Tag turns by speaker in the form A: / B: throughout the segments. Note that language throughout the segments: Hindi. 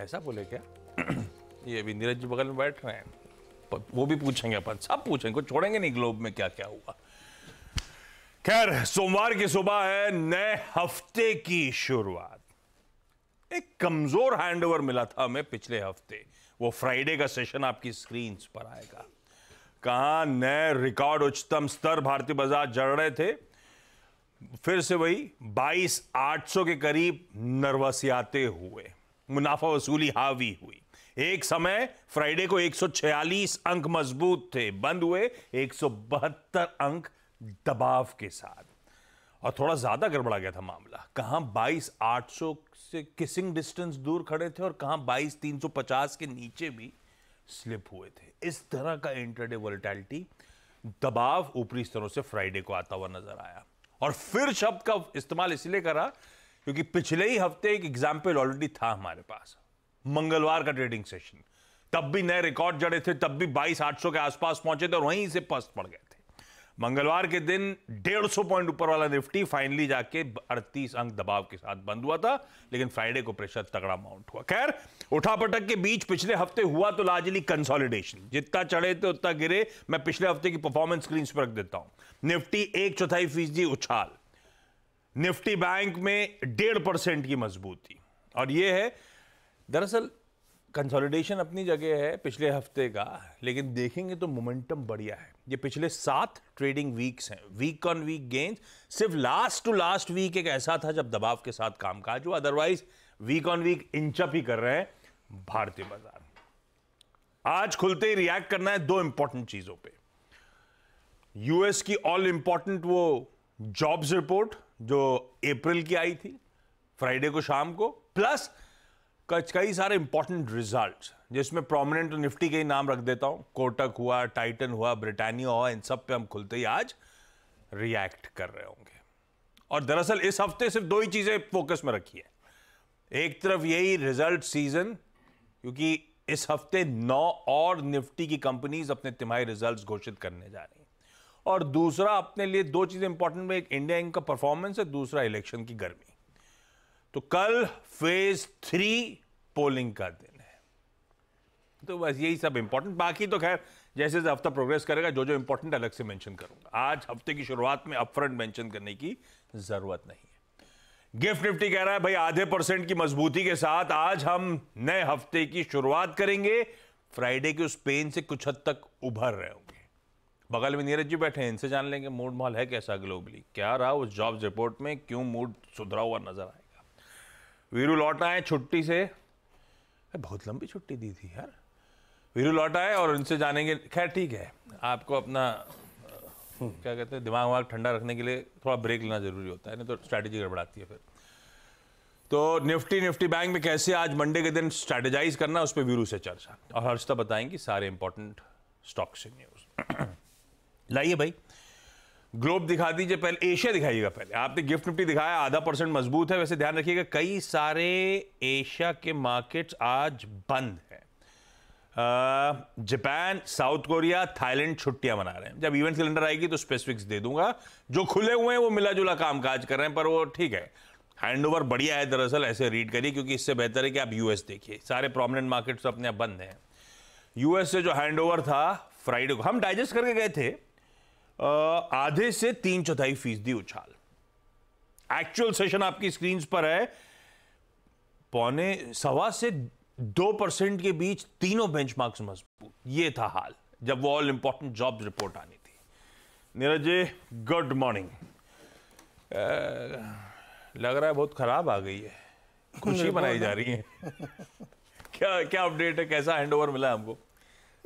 A: ऐसा बोले क्या ये अभी नीरज जी बगल में बैठ रहे हैं वो भी पूछेंगे अपन सब पूछेंगे छोड़ेंगे नहीं ग्लोब में क्या क्या हुआ खैर सोमवार की सुबह है नए हफ्ते की शुरुआत एक कमजोर हैंडओवर मिला था हमें पिछले हफ्ते वो फ्राइडे का सेशन आपकी स्क्रीन पर आएगा कहा नए रिकॉर्ड उच्चतम स्तर भारतीय बाजार जड़ रहे थे फिर से वही बाईस आठ सौ के करीब नर्वसियाते हुए मुनाफा वसूली हावी हुई एक समय फ्राइडे को 146 अंक मजबूत थे बंद हुए 172 अंक दबाव के साथ और थोड़ा ज्यादा गड़बड़ा गया था मामला कहां 800 से किसिंग डिस्टेंस दूर खड़े थे और कहां 350 के नीचे भी स्लिप हुए थे इस तरह का इंटरडे वोलेटिलिटी दबाव ऊपरी स्तरों से फ्राइडे को आता हुआ नजर आया और फिर शब्द का इस्तेमाल इसलिए करा क्योंकि पिछले ही हफ्ते एक एग्जाम्पल ऑलरेडी था हमारे पास मंगलवार का ट्रेडिंग सेशन तब भी नए रिकॉर्ड जड़े थे तब भी बाईस आठ सौ के आसपास पहुंचे थे और वहीं से पस्त पड़ गए थे मंगलवार के दिन डेढ़ सौ पॉइंट ऊपर वाला निफ्टी फाइनली जाके अड़तीस अंक दबाव के साथ बंद हुआ था लेकिन फ्राइडे को प्रेशर तगड़ा माउंट हुआ खैर उठापटक के बीच पिछले हफ्ते हुआ तो लार्जली कंसोलिडेशन जितना चढ़े थे उतना गिरे मैं पिछले हफ्ते की परफॉर्मेंस स्क्रीन पर रख देता हूं निफ्टी एक चौथाई फीसदी उछाल निफ्टी बैंक में डेढ़ परसेंट की मजबूती और ये है दरअसल कंसोलिडेशन अपनी जगह है पिछले हफ्ते का लेकिन देखेंगे तो मोमेंटम बढ़िया है ये पिछले सात ट्रेडिंग वीक्स हैं वीक ऑन वीक गेंस सिर्फ लास्ट टू लास्ट वीक एक ऐसा था जब दबाव के साथ कामकाज हुआ otherwise week on week inch up ही कर रहे हैं भारतीय बाजार आज खुलते ही रिएक्ट करना है दो इंपॉर्टेंट चीजों पे यूएस की ऑल इंपॉर्टेंट वो जॉब्स रिपोर्ट जो अप्रैल की आई थी फ्राइडे को शाम को प्लस कई सारे इंपॉर्टेंट रिजल्ट जिसमें प्रोमिनेंट तो निफ्टी के ही नाम रख देता हूं कोटक हुआ टाइटन हुआ ब्रिटानिया हुआ इन सब पे हम खुलते ही आज रिएक्ट कर रहे होंगे और दरअसल इस हफ्ते सिर्फ दो ही चीज़ें फोकस में रखी है एक तरफ यही रिजल्ट सीजन क्योंकि इस हफ्ते नौ और निफ्टी की कंपनीज अपने तिमाही रिजल्ट्स घोषित करने जा रही और दूसरा अपने लिए दो चीज़ें इंपॉर्टेंट में एक इंडिया इंक का परफॉर्मेंस है दूसरा इलेक्शन की गर्मी तो कल फेज थ्री पोलिंग का दिन है तो बस यही सब इंपॉर्टेंट बाकी तो खैर जैसे जैसे हफ्ता प्रोग्रेस करेगा जो जो इंपॉर्टेंट अलग से मेंशन करूंगा आज हफ्ते की शुरुआत में अपफ्रंट मेंशन करने की जरूरत नहीं है गिफ्ट निफ्टी कह रहा है भाई आधे परसेंट की मजबूती के साथ आज हम नए हफ्ते की शुरुआत करेंगे फ्राइडे के उस पेन से कुछ हद तक उभर रहे होंगे बगल में नीरज जी बैठे हैं इनसे जान लेंगे मूड माहौल है कैसा ग्लोबली क्या रहा उस जॉब्स रिपोर्ट में क्यों मूड सुधरा हुआ नजर आएगा वीरू लौट आए छुट्टी से बहुत लंबी छुट्टी दी थी यार वीरू लौट आए और इनसे जानेंगे खैर ठीक है आपको अपना हम्म। क्या कहते हैं दिमाग वाग ठंडा रखने के लिए थोड़ा ब्रेक लेना जरूरी होता है नहीं तो स्ट्रैटेजी गड़बड़ाती है फिर तो निफ्टी निफ्टी बैंक में कैसे आज मंडे के दिन स्ट्रैटेजाइज करना उस पर वीरू से चर्चा और हर्षता बताएंगे सारे इंपॉर्टेंट स्टॉक्स न्यूज़ लाइए भाई ग्लोब दिखा दीजिए पहले एशिया दिखाइएगा पहले आपने गिफ्ट निफ्टी दिखाया आधा परसेंट मजबूत है वैसे ध्यान रखिएगा कई सारे एशिया के मार्केट्स आज बंद हैं जापान साउथ कोरिया थाईलैंड छुट्टियां मना रहे हैं जब इवेंट कैलेंडर आएगी तो स्पेसिफिक्स दे दूंगा जो खुले हुए हैं वो मिला जुला काम काज कर रहे हैं पर वो ठीक है हैंड ओवर बढ़िया है दरअसल ऐसे रीड करिए क्योंकि इससे बेहतर है कि आप यूएस देखिए सारे प्रोमिनेंट तो मार्केट्स अपने आप बंद हैं यूएस से जो हैंड ओवर था फ्राइडे को हम डाइजेस्ट करके गए थे आधे से तीन चौथाई फीसदी उछाल एक्चुअल सेशन आपकी स्क्रीन पर है पौने सवा से दो परसेंट के बीच तीनों बेंच मार्क्स मजबूत ये था हाल जब वो ऑल इंपॉर्टेंट जॉब्स रिपोर्ट आनी थी नीरज जी गुड मॉर्निंग लग रहा है बहुत खराब आ गई है खुशी मनाई जा रही है क्या क्या अपडेट है कैसा हैंडओवर मिला है हमको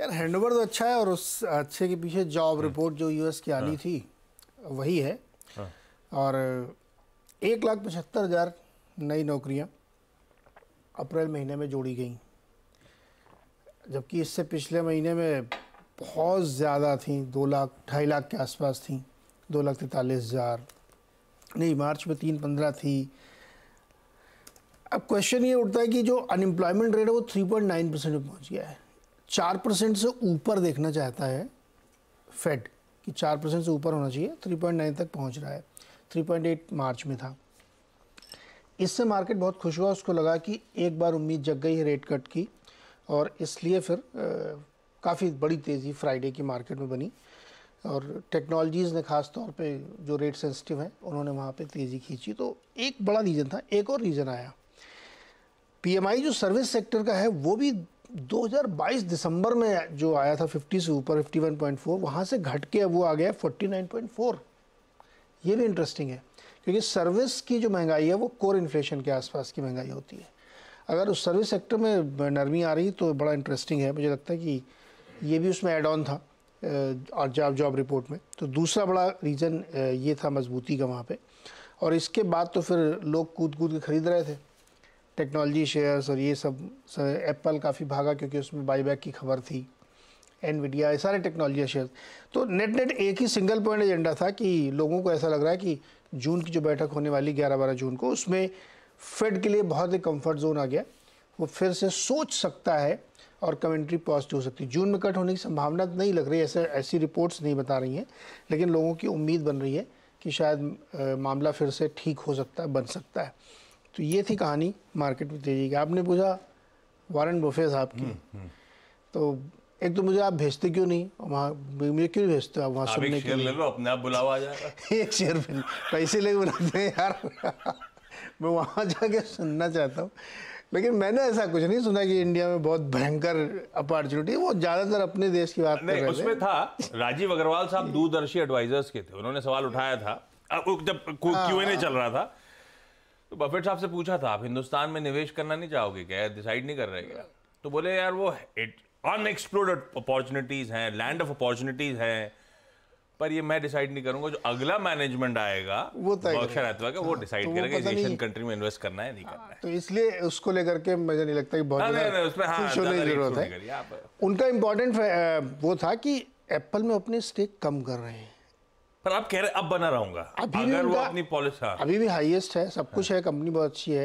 B: यार हैंडओवर तो अच्छा है और उस अच्छे के पीछे जॉब रिपोर्ट हम्म। जो यूएस की आनी हाँ। थी वही है हाँ। और एक लाख पचहत्तर हज़ार नई नौकरियां अप्रैल महीने में जोड़ी गई जबकि इससे पिछले महीने में बहुत ज़्यादा थी दो लाख ढाई लाख के आसपास थी दो लाख तैंतालीस हज़ार नहीं मार्च में तीन पंद्रह थी अब क्वेश्चन ये उठता है कि जो अनएम्प्लॉयमेंट रेट है वो थ्री पॉइंट नाइन परसेंट पहुँच गया है चार परसेंट से ऊपर देखना चाहता है फेड कि चार परसेंट से ऊपर होना चाहिए थ्री पॉइंट नाइन तक पहुंच रहा है थ्री पॉइंट एट मार्च में था इससे मार्केट बहुत खुश हुआ उसको लगा कि एक बार उम्मीद जग गई है रेट कट की और इसलिए फिर काफ़ी बड़ी तेज़ी फ्राइडे की मार्केट में बनी और टेक्नोलॉजीज़ ने ख़ास तौर पे जो रेट सेंसिटिव हैं उन्होंने वहाँ पे तेज़ी खींची तो एक बड़ा रीज़न था एक और रीज़न आया पीएमआई जो सर्विस सेक्टर का है वो भी 2022 दिसंबर में जो आया था 50 से ऊपर 51.4 वहाँ से घट के वो आ गया 49.4 ये भी इंटरेस्टिंग है क्योंकि सर्विस की जो महंगाई है वो कोर इन्फ्लेशन के आसपास की महंगाई होती है अगर उस सर्विस सेक्टर में नरमी आ रही तो बड़ा इंटरेस्टिंग है मुझे लगता है कि ये भी उसमें एड ऑन था और जॉब जॉब रिपोर्ट में तो दूसरा बड़ा रीज़न ये था मजबूती का वहाँ पर और इसके बाद तो फिर लोग कूद कूद के ख़रीद रहे थे टेक्नोलॉजी शेयर्स और ये सब एप्पल काफ़ी भागा क्योंकि उसमें बाईबैक की खबर थी एनवीडिया ये सारे टेक्नोलॉजी शेयर्स तो नेट नेट एक ही सिंगल पॉइंट एजेंडा था कि लोगों को ऐसा लग रहा है कि जून की जो बैठक होने वाली ग्यारह बारह जून को उसमें फेड के लिए बहुत ही कम्फर्ट जोन आ गया वो फिर से सोच सकता है और कमेंट्री पॉजिटिव हो सकती है जून में कट होने की संभावना नहीं लग रही ऐसे ऐसी रिपोर्ट्स नहीं बता रही हैं लेकिन लोगों की उम्मीद बन रही है कि शायद मामला फिर से ठीक हो सकता है बन सकता है तो ये थी कहानी मार्केट में तेजी की आपने पूछा वारन बुफे साहब की हम्म, हम्म। तो एक तो मुझे आप भेजते क्यों नहीं वहाँ मुझे क्यों भेजते आप वहाँ सुनने के लिए
A: अपने आप बुलावा आ
B: जाएगा एक शेयर फिल्म पैसे ले बुलाते हैं यार मैं वहाँ जाके सुनना चाहता हूँ लेकिन मैंने ऐसा कुछ नहीं सुना कि इंडिया में बहुत भयंकर अपॉर्चुनिटी वो ज्यादातर अपने देश की बात नहीं उसमें था
A: राजीव अग्रवाल साहब दूरदर्शी एडवाइजर्स के थे उन्होंने सवाल उठाया था जब क्यू एन ए चल रहा था तो बफेट साहब से पूछा था आप हिंदुस्तान में निवेश करना नहीं चाहोगे क्या डिसाइड नहीं कर रहे क्या तो बोले यार वो अनएक्सप्लोर्ड अपॉर्चुनिटीज़ हैं लैंड ऑफ अपॉर्चुनिटीज़ हैं पर ये मैं डिसाइड नहीं करूंगा जो अगला मैनेजमेंट आएगा वो अक्षर का वो डिसाइड हाँ, तो करेगा एशियन कंट्री में इन्वेस्ट करना है नहीं करना है
B: हाँ, तो इसलिए उसको लेकर के मुझे नहीं लगता कि बहुत नहीं, हाँ, नहीं, नहीं, उसमें हाँ, जरूरत है उनका इम्पोर्टेंट वो था कि एप्पल में अपने स्टेक कम कर रहे हैं पर आप
A: कह रहे अब बना रहूंगा अभी अगर वो अपनी पॉलिसी हाँ।
B: अभी भी हाईएस्ट है सब कुछ है कंपनी बहुत अच्छी है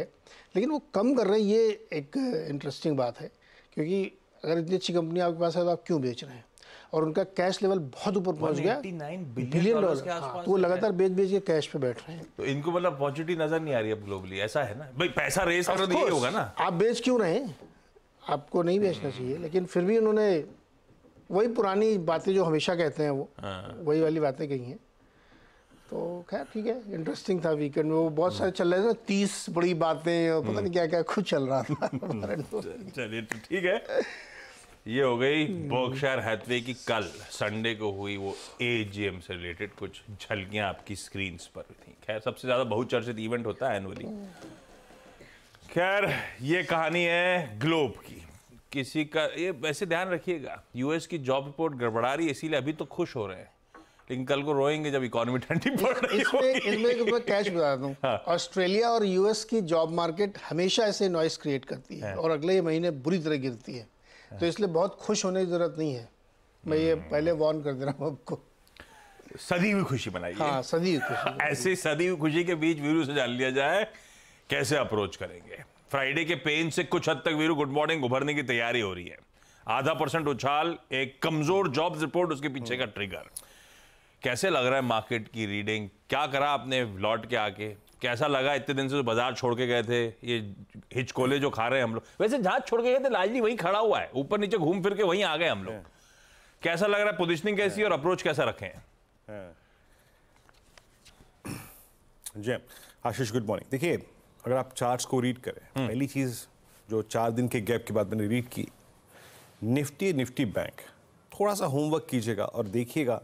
B: लेकिन वो कम कर रहे हैं ये एक इंटरेस्टिंग बात है क्योंकि अगर इतनी अच्छी कंपनी आपके पास है तो आप क्यों बेच रहे हैं और उनका कैश लेवल बहुत ऊपर पहुंच गया बिलियन डॉलर
A: हाँ, तो वो लगातार
B: बेच बेच के कैश पे बैठ रहे हैं
A: तो इनको मतलब पॉजिटिव नजर नहीं आ रही अब ग्लोबली ऐसा है ना भाई पैसा रेस कर तो होगा ना
B: आप बेच क्यों रहे आपको नहीं बेचना चाहिए हम्म। लेकिन फिर भी उन्होंने वही पुरानी बातें जो हमेशा कहते हैं वो हाँ। वही वाली बातें कही हैं तो खैर ठीक है इंटरेस्टिंग था वीकेंड में वो बहुत सारे चल रहे थे तीस बड़ी बातें और पता नहीं क्या क्या खुद चल रहा था
A: चलिए तो ठीक है ये हो गई बॉक्शायर हैथवे की कल संडे को हुई वो ए से रिलेटेड कुछ झलकियां आपकी स्क्रीन पर थी खैर सबसे ज़्यादा बहुचर्चित इवेंट होता है एनुअली खैर ये कहानी है ग्लोब की किसी का ये वैसे ध्यान रखिएगा यूएस की जॉब रिपोर्ट गड़बड़ा रही है इसीलिए अभी तो खुश हो रहे हैं लेकिन कल को रोएंगे जब इकोनॉमी ठंडी पड़ रही इसमें इसमें एक
B: मैं कैश बता दूं हाँ। ऑस्ट्रेलिया और यूएस की जॉब मार्केट हमेशा ऐसे नॉइस क्रिएट करती है हाँ। और अगले महीने बुरी तरह गिरती है हाँ। तो इसलिए बहुत खुश होने की जरूरत नहीं है मैं ये हम्म। पहले वार्न कर दे रहा हूँ आपको सदी हुई खुशी बनाई हाँ सदी हुई खुशी
A: ऐसे सदी हुई खुशी के बीच वीरू से जान लिया जाए कैसे अप्रोच करेंगे फ्राइडे के पेन से कुछ हद तक वीरू गुड मॉर्निंग उभरने की तैयारी हो रही है आधा परसेंट उछाल एक कमजोर जॉब्स रिपोर्ट उसके पीछे का ट्रिगर हम्म। कैसे लग रहा है मार्केट की रीडिंग क्या करा आपने लौट के आके कैसा लगा इतने दिन से बाजार छोड़ के गए थे ये हिचकोले जो खा रहे हैं हम लोग वैसे जहाज छोड़ के गए थे लालजी वहीं खड़ा हुआ है ऊपर नीचे घूम फिर के वहीं आ गए हम लोग कैसा लग रहा है पोजिशनिंग कैसी और अप्रोच कैसा हैं
C: जय आशीष गुड मॉर्निंग देखिए अगर आप चार्ट्स को रीड करें हम्म। पहली चीज़ जो चार दिन के गैप के बाद मैंने रीड की निफ्टी निफ्टी बैंक थोड़ा सा होमवर्क कीजिएगा और देखिएगा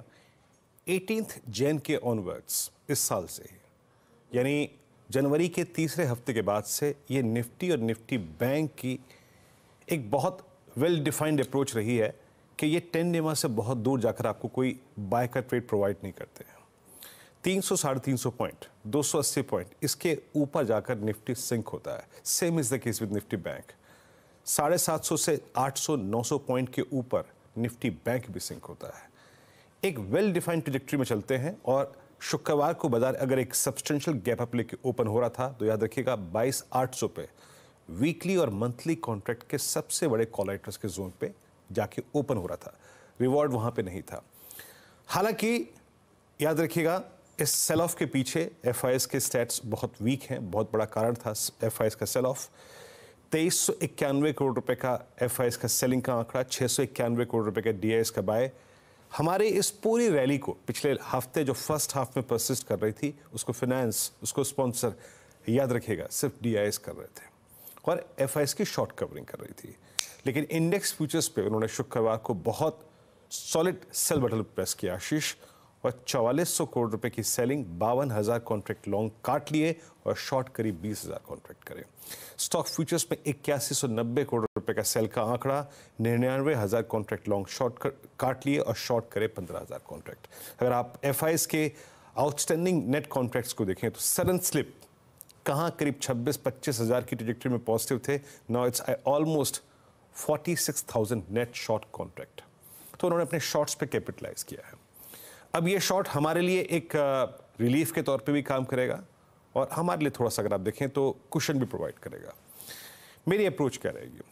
C: एटीनथ जैन के ऑनवर्ड्स इस साल से यानी जनवरी के तीसरे हफ्ते के बाद से ये निफ्टी और निफ्टी बैंक की एक बहुत वेल डिफाइंड अप्रोच रही है कि ये टेन डेमा से बहुत दूर जाकर आपको कोई बाय का ट्रेड प्रोवाइड नहीं करते हैं तीन सौ साढ़े तीन सौ पॉइंट दो सौ अस्सी पॉइंट इसके ऊपर जाकर निफ्टी सिंक होता है same is the case with Nifty bank साढ़े सात सौ से आठ सौ नौ सौ पॉइंट के ऊपर निफ्टी बैंक भी सिंक होता है एक वेल डिफाइंड ट्रिजेक्ट्री में चलते हैं और शुक्रवार को बाजार अगर एक सब्सटेंशियल गैप अप लेके ओपन हो रहा था तो याद रखिएगा बाईस आठ सौ पे वीकली और मंथली कॉन्ट्रैक्ट के सबसे बड़े कॉलेक्टर्स के जोन पे जाके ओपन हो रहा था रिवॉर्ड वहाँ पे नहीं था हालांकि याद रखिएगा इस सेल ऑफ के पीछे एफ के स्टैट्स बहुत वीक हैं बहुत बड़ा कारण था एफ का सेल ऑफ तेईस सौ इक्यानवे करोड़ रुपए का एफ का सेलिंग का आंकड़ा छः सौ इक्यानवे करोड़ रुपए का डी का बाय हमारे इस पूरी रैली को पिछले हफ्ते जो फर्स्ट हाफ में परसिस्ट कर रही थी उसको फाइनेंस उसको स्पॉन्सर याद रखेगा सिर्फ डी कर रहे थे और एफ की शॉर्ट कवरिंग कर रही थी लेकिन इंडेक्स फ्यूचर्स पे उन्होंने शुक्रवार को बहुत सॉलिड सेल बटन प्रेस किया आशीष और चवालीस सौ करोड़ रुपए की सेलिंग बावन हज़ार कॉन्ट्रैक्ट लॉन्ग काट लिए और शॉर्ट करीब बीस हज़ार कॉन्ट्रैक्ट करें स्टॉक फ्यूचर्स में इक्यासी सौ नब्बे करोड़ रुपए का सेल का आंकड़ा निन्यानवे हज़ार कॉन्ट्रैक्ट लॉन्ग शॉर्ट काट लिए और शॉर्ट करे पंद्रह हज़ार कॉन्ट्रैक्ट अगर आप एफ के आउटस्टैंडिंग नेट कॉन्ट्रैक्ट्स को देखें तो सडन स्लिप कहाँ करीब 26 पच्चीस हज़ार की ट्रिजेक्टरी में पॉजिटिव थे now it's almost 46,000 net short contract तो उन्होंने अपने शॉर्ट्स पे कैपिटलाइज किया है अब ये शॉर्ट हमारे लिए एक रिलीफ के तौर पे भी काम करेगा और हमारे लिए थोड़ा सा अगर आप देखें तो कुशन भी प्रोवाइड करेगा मेरी अप्रोच क्या रहेगी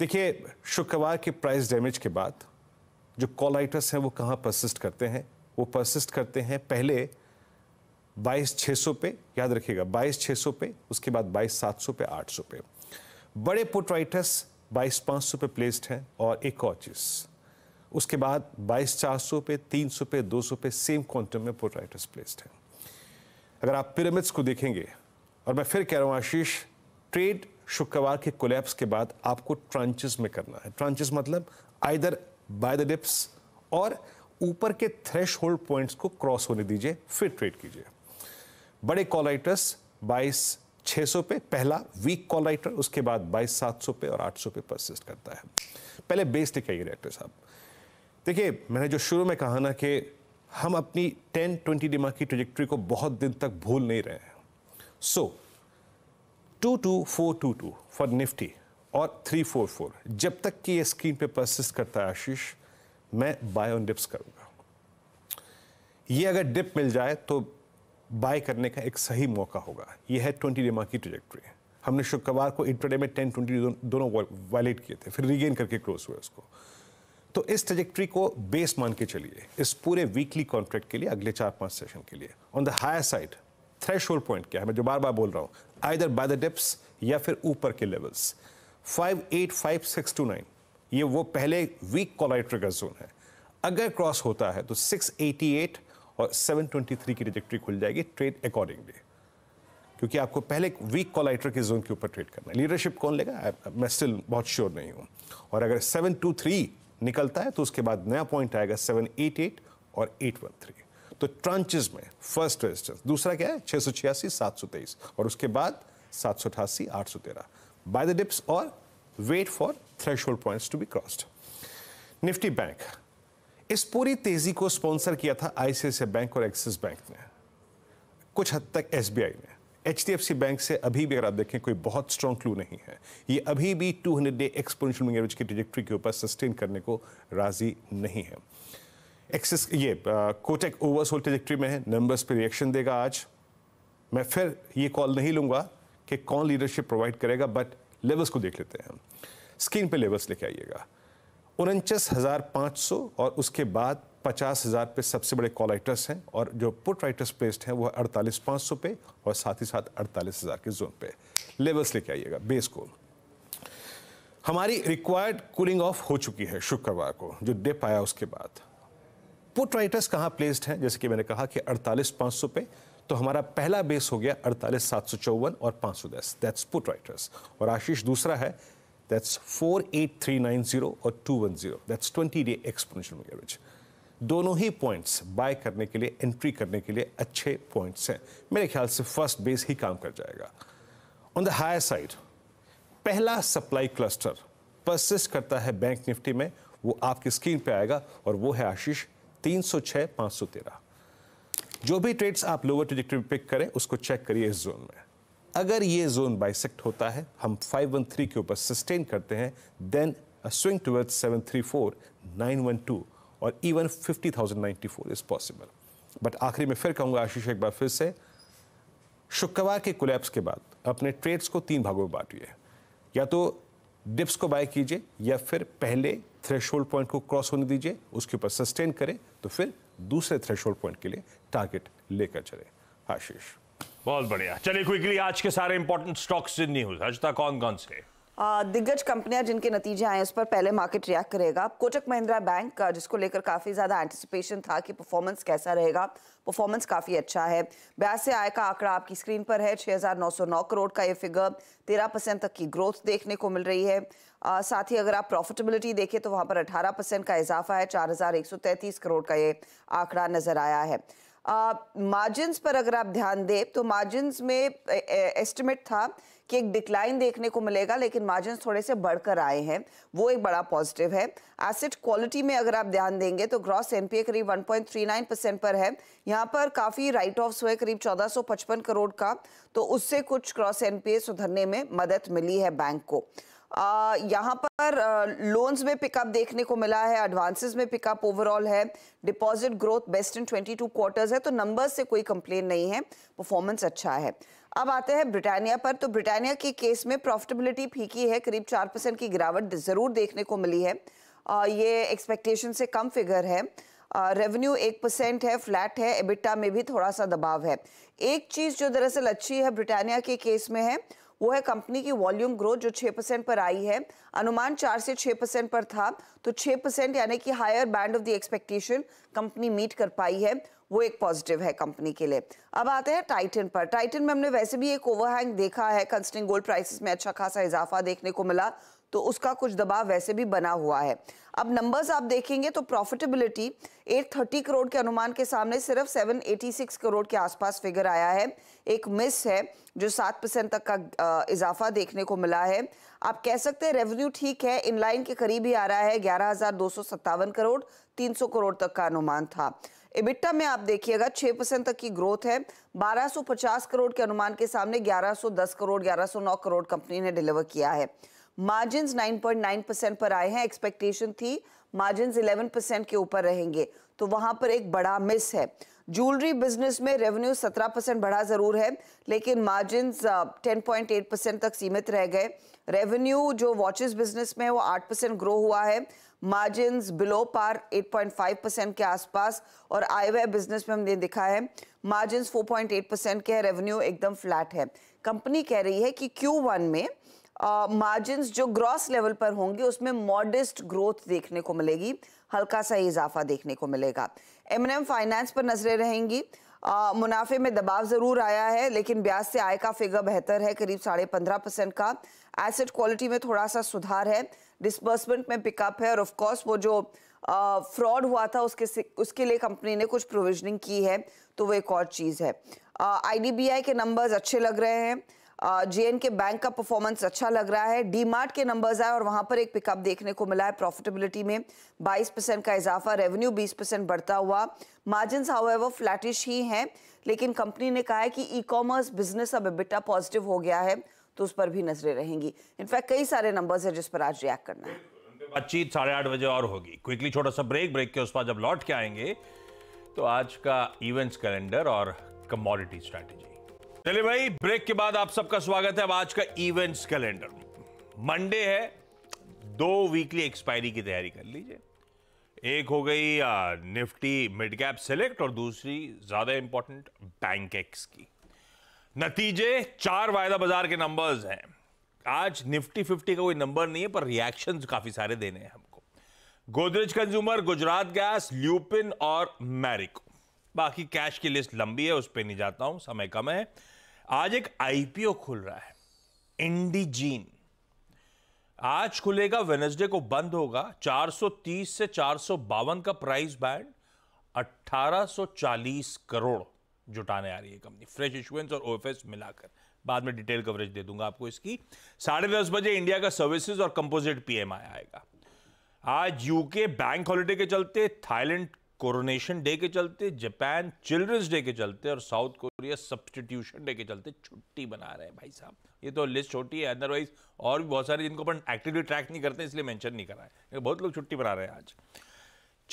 C: देखिए शुक्रवार के प्राइस डैमेज के बाद जो कॉलाइटस हैं वो कहाँ परसिस्ट करते हैं वो परसिस्ट करते हैं पहले बाईस छः सौ पे याद रखिएगा बाईस छः सौ पे उसके बाद बाईस सात सौ पे आठ सौ पे बड़े पोट्राइटस बाईस पाँच सौ पे प्लेस्ड हैं और एक और चीज़ उसके बाद बाईस चार सौ पे तीन सौ पे दो सौ पे सेम क्वांटम में पोट्राइटस प्लेस्ड हैं अगर आप पिरामिड्स को देखेंगे और मैं फिर कह रहा हूँ आशीष ट्रेड शुक्रवार के कोलैप्स के बाद आपको ट्रांचेस में करना है ट्रांचेस मतलब आइदर बाय द डिप्स और ऊपर के थ्रेश होल्ड पॉइंट्स को क्रॉस होने दीजिए फिर ट्रेड कीजिए बड़े कॉल राइटर्स बाईस सौ पे पहला वीक कॉल राइटर उसके बाद बाईस सात सौ पे और आठ सौ पे परसिस्ट करता है पहले बेस दिखाइए डायरेक्टर साहब देखिए मैंने जो शुरू में कहा ना कि हम अपनी टेन ट्वेंटी डिमा की ट्रेजेक्ट्री को बहुत दिन तक भूल नहीं रहे हैं सो so, 22422 फॉर निफ्टी और 344 जब तक कि ये स्क्रीन पे परसिस्ट करता है आशीष मैं बाय ऑन डिप्स करूंगा ये अगर डिप मिल जाए तो बाय करने का एक सही मौका होगा ये है ट्वेंटी डे की ट्रेजेक्ट्री हमने शुक्रवार को इंटरडे में टेन ट्वेंटी दो, दोनों वायलेट किए थे फिर रिगेन करके क्लोज हुए उसको तो इस ट्रेजेक्ट्री को बेस मान के चलिए इस पूरे वीकली कॉन्ट्रैक्ट के लिए अगले चार पांच सेशन के लिए on the higher side thresh point क्या है मैं जो बार बार बोल रहा हूँ आइदर बाय द डिप्स या फिर ऊपर के levels five five eight six two nine ये वो पहले वीक कॉलाइट ट्रिगर जोन है अगर क्रॉस होता है तो सिक्स एटी एट और सेवन ट्वेंटी थ्री की रिजेक्ट्री खुल जाएगी ट्रेड अकॉर्डिंगली क्योंकि आपको पहले वीक कॉलाइटर के जोन के ऊपर ट्रेड करना है लीडरशिप कौन लेगा मैं स्टिल बहुत श्योर नहीं हूँ और अगर सेवन टू थ्री निकलता है तो उसके बाद नया पॉइंट आएगा सेवन एट एट और एट वन थ्री तो ट्रांचेज में फर्स्ट रेजिस्टेंस दूसरा क्या है छह सौ छियासी सात सौ तेईस और उसके बाद सात सौ अठासी आठ सौ तेरह बाय द डिप्स और wait for threshold point to be crossed Nifty bank इस पूरी तेजी को स्पॉन्सर किया था आईसीआईसीआई बैंक और एक्सिस बैंक ने कुछ हद तक एसबीआई ने H D F C bank से अभी भी अगर आप देखें कोई बहुत स्ट्रॉन्ग क्लू नहीं है ये अभी भी two hundred day exponential average की ट्रिजेक्ट्री के ऊपर सस्टेन करने को राजी नहीं है एक्सेस ये कोटेक ओवर सोल ट्रेजेक्ट्री में है नंबर्स पे रिएक्शन देगा आज मैं फिर ये कॉल नहीं लूँगा कि कौन लीडरशिप प्रोवाइड करेगा बट लेवल्स को देख लेते हैं स्क्रीन पे लेवल्स लेके आइएगा उनचास हज़ार पाँच सौ और उसके बाद पचास हज़ार पे सबसे बड़े कॉल राइटर्स हैं और जो पुट राइटर्स प्लेस्ड हैं वो अड़तालीस पाँच सौ पे और साथ ही साथ अड़तालीस हज़ार के जोन पे लेवल्स लेके आइएगा बेस को हमारी रिक्वायर्ड कूलिंग ऑफ हो चुकी है शुक्रवार को जो डिप आया उसके बाद पुट राइटर्स कहाँ प्लेस्ड हैं जैसे कि मैंने कहा कि अड़तालीस पाँच सौ पे तो हमारा पहला बेस हो गया अड़तालीस सात सौ चौवन और पाँच सौ दस दैट्स पुट राइटर्स और आशीष दूसरा है that's four eight three nine zero और two one zero that's twenty day exponential average दोनों ही पॉइंट्स बाय करने के लिए एंट्री करने के लिए अच्छे पॉइंट्स हैं मेरे ख्याल से फर्स्ट बेस ही काम कर जाएगा ऑन द हायर साइड पहला सप्लाई क्लस्टर परसिस्ट करता है बैंक निफ्टी में वो आपकी स्क्रीन पे आएगा और वो है आशीष तीन सौ छः पाँच सौ तेरह जो भी ट्रेड्स आप लोअर ट्रिजेक्टरी पिक करें उसको चेक करिए इस जोन में अगर ये जोन बाइसेक्ट होता है हम फाइव वन थ्री के ऊपर सस्टेन करते हैं then swing towards seven three four nine one two और even fifty thousand ninety four is possible but आखिरी में फिर कहूँगा आशीष एक बार फिर से शुक्रवार के कोलैप्स के बाद अपने ट्रेड्स को तीन भागों में बांटिए या तो डिप्स को बाय कीजिए या फिर पहले थ्रेश पॉइंट को क्रॉस होने दीजिए उसके ऊपर सस्टेन करें तो फिर दूसरे थ्रेशोल्ड पॉइंट के लिए टारगेट
A: लेकर चले आशीष बहुत बढ़िया चलिए क्विकली आज के सारे इंपॉर्टेंट स्टॉक्स इन न्यूज हजता कौन कौन से
D: दिग्गज कंपनियां जिनके नतीजे आए उस पर पहले मार्केट रिएक्ट करेगा कोटक महिंद्रा बैंक जिसको लेकर काफ़ी ज़्यादा एंटिसिपेशन था कि परफॉर्मेंस कैसा रहेगा परफॉर्मेंस काफ़ी अच्छा है ब्याज से आय का आंकड़ा आपकी स्क्रीन पर है 6,909 करोड़ का ये फिगर 13 परसेंट तक की ग्रोथ देखने को मिल रही है आ, साथ ही अगर आप प्रॉफिटेबिलिटी देखें तो वहाँ पर 18 परसेंट का इजाफा है 4,133 करोड़ का ये आंकड़ा नज़र आया है मार्जिन पर अगर आप ध्यान दें तो मार्जिन में एस्टिमेट था कि एक डिक्लाइन देखने को मिलेगा लेकिन मार्जिन थोड़े से बढ़कर आए हैं वो एक बड़ा पॉजिटिव है एसेट क्वालिटी में अगर आप ध्यान देंगे तो ग्रॉस एनपीए करीब 1.39 परसेंट पर है यहाँ पर काफ़ी राइट ऑफ हुए करीब 1455 करोड़ का तो उससे कुछ क्रॉस एनपीए सुधरने में मदद मिली है बैंक को यहाँ पर लोन्स में पिकअप देखने को मिला है एडवांसेस में पिकअप ओवरऑल है deposit growth best in 22 quarters है तो नंबर्स से कोई कंप्लेन नहीं है परफॉर्मेंस अच्छा है अब आते हैं ब्रिटानिया पर तो ब्रिटानिया के केस में प्रॉफिटेबिलिटी फीकी है करीब चार परसेंट की गिरावट ज़रूर देखने को मिली है आ, ये एक्सपेक्टेशन से कम फिगर है रेवेन्यू एक परसेंट है फ्लैट है एबिटा में भी थोड़ा सा दबाव है एक चीज़ जो दरअसल अच्छी है ब्रिटानिया के केस में है वो है कंपनी की वॉल्यूम ग्रोथ जो 6 परसेंट पर आई है अनुमान 4 से 6 परसेंट पर था तो 6 परसेंट यानी कि higher band of the expectation company meet कर पाई है वो एक पॉजिटिव है कंपनी के लिए अब आते हैं टाइटन पर टाइटन में हमने वैसे भी एक ओवरहैंग देखा है कंस्टिंग गोल्ड प्राइसेस में अच्छा खासा इजाफा देखने को मिला तो उसका कुछ दबाव वैसे भी बना हुआ है अब नंबर्स आप देखेंगे तो प्रॉफिटेबिलिटी 830 करोड़ के अनुमान के सामने सिर्फ 786 करोड़ के आसपास फिगर आया है एक मिस है जो सात परसेंट तक का इजाफा देखने को मिला है आप कह सकते हैं रेवेन्यू ठीक है इनलाइन के करीब ही आ रहा है ग्यारह करोड़ 300 करोड़ तक का अनुमान था इबिट्टा में आप देखिएगा 6 परसेंट तक की ग्रोथ है 1250 करोड़ के अनुमान के सामने 1110 करोड़ 1109 करोड़ कंपनी ने डिलीवर किया है मार्जिन 9.9 परसेंट पर आए हैं एक्सपेक्टेशन थी मार्जिन 11 परसेंट के ऊपर रहेंगे तो वहां पर एक बड़ा मिस है ज्वेलरी बिजनेस में रेवेन्यू 17 परसेंट बढ़ा जरूर है लेकिन मार्जिन 10.8 परसेंट तक सीमित रह गए रेवेन्यू जो वॉचेस बिजनेस में वो 8 परसेंट ग्रो हुआ है मार्जिन बिलो पार 8.5 परसेंट के आसपास और आईवे बिजनेस में हमने देखा है मार्जिन 4.8 परसेंट के रेवेन्यू एकदम फ्लैट है कंपनी कह रही है कि क्यू में मार्जिन जो ग्रॉस लेवल पर होंगे उसमें मॉडेस्ट ग्रोथ देखने को मिलेगी हल्का सा इजाफा देखने को मिलेगा एम एन एम फाइनेंस पर नजरें रहेंगी आ, मुनाफे में दबाव ज़रूर आया है लेकिन ब्याज से आय का फिगर बेहतर है करीब साढ़े पंद्रह परसेंट का एसेट क्वालिटी में थोड़ा सा सुधार है डिसबर्समेंट में पिकअप है और ऑफकोर्स वो जो फ्रॉड हुआ था उसके उसके लिए कंपनी ने कुछ प्रोविजनिंग की है तो वो एक और चीज़ है आई के नंबर्स अच्छे लग रहे हैं जे के बैंक का परफॉर्मेंस अच्छा लग रहा है डी मार्ट के नंबर्स आए और वहाँ पर एक पिकअप देखने को मिला है प्रॉफिटेबिलिटी में 22 परसेंट का इजाफा रेवेन्यू 20 परसेंट बढ़ता हुआ मार्जिन हाउ फ्लैटिश ही हैं लेकिन कंपनी ने कहा है कि ई कॉमर्स बिजनेस अब बिटा पॉजिटिव हो गया है तो उस पर भी नजरें रहेंगी इनफैक्ट कई सारे नंबर्स हैं जिस पर आज रिएक्ट करना है
A: बातचीत साढ़े आठ बजे और होगी क्विकली छोटा सा ब्रेक ब्रेक के उस पर जब लौट के आएंगे तो आज का इवेंट्स कैलेंडर और कमोडिटी स्ट्रैटेजी चलिए भाई ब्रेक के बाद आप सबका स्वागत है अब आज का इवेंट्स कैलेंडर मंडे है दो वीकली एक्सपायरी की तैयारी कर लीजिए एक हो गई निफ्टी मिड कैप सेलेक्ट और दूसरी ज्यादा इंपॉर्टेंट बैंक एक्स की नतीजे चार वायदा बाजार के नंबर्स हैं आज निफ्टी फिफ्टी का कोई नंबर नहीं है पर रिएक्शन काफी सारे देने हैं हमको गोदरेज कंज्यूमर गुजरात गैस ल्यूपिन और मैरिको बाकी कैश की लिस्ट लंबी है उस पर नहीं जाता हूं समय कम है आज एक आईपीओ खुल रहा है इंडीजीन आज खुलेगा वेनेसडे को बंद होगा 430 से चार का प्राइस बैंड 1840 करोड़ जुटाने आ रही है कंपनी फ्रेश इश्यूएंस और ओएफएस मिलाकर बाद में डिटेल कवरेज दे दूंगा आपको इसकी साढ़े दस बजे इंडिया का सर्विसेज और कंपोजिट पीएमआई आएगा आज यूके बैंक हॉलिडे के चलते थाईलैंड कोरोनेशन डे के चलते जापान चिल्ड्रंस डे के चलते और साउथ कोरिया सब्सटीट्यूशन डे के चलते छुट्टी बना रहे हैं भाई साहब ये तो लिस्ट छोटी है अदरवाइज और भी बहुत सारे जिनको अपन एक्टिवली ट्रैक नहीं करते इसलिए मैंशन नहीं करा है बहुत लोग छुट्टी बना रहे हैं आज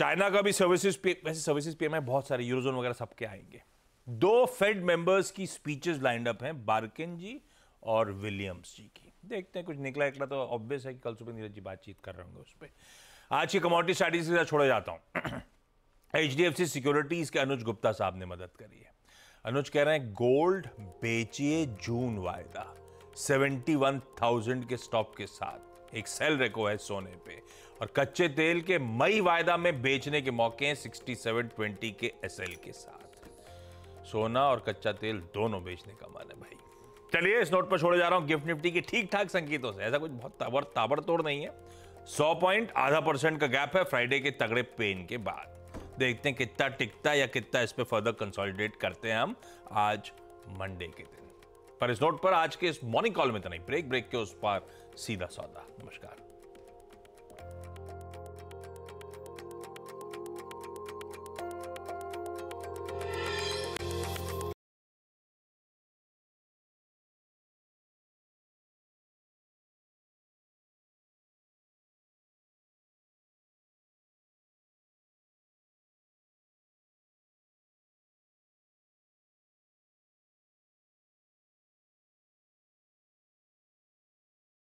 A: चाइना का भी सर्विसेज वैसे सर्विसेज में बहुत सारे यूरोजोन वगैरह सबके आएंगे दो फेड मेंबर्स की स्पीचेस लाइंड अप हैं बार्किन जी और विलियम्स जी की देखते हैं कुछ निकला निकला तो ऑब्वियस है कि कल सुबह नीरज जी बातचीत कर रहे होंगे उस पर आज की कमोडिटी स्टडीज के साथ छोड़ा जाता हूँ एच सिक्योरिटीज़ के अनुज गुप्ता साहब ने मदद करी है अनुज कह रहे हैं गोल्ड बेचिए जून वायदा 71,000 के स्टॉप के साथ एक सेल रेको है सोने पे और कच्चे तेल के मई वायदा में बेचने के मौके हैं 6720 के एसएल के साथ सोना और कच्चा तेल दोनों बेचने का मन है भाई चलिए इस नोट पर छोड़े जा रहा हूं गिफ्ट निफ्टी के ठीक ठाक संकेतों से ऐसा कुछ बहुत ताबड़ तोड़ नहीं है सौ पॉइंट आधा परसेंट का गैप है फ्राइडे के तगड़े पेन के बाद देखते हैं कितना टिकता है या कितना इस पर फर्दर कंसोलिडेट करते हैं हम आज मंडे के दिन पर इस नोट पर आज के इस मॉर्निंग कॉल में तो नहीं ब्रेक ब्रेक के उस पर सीधा सौदा नमस्कार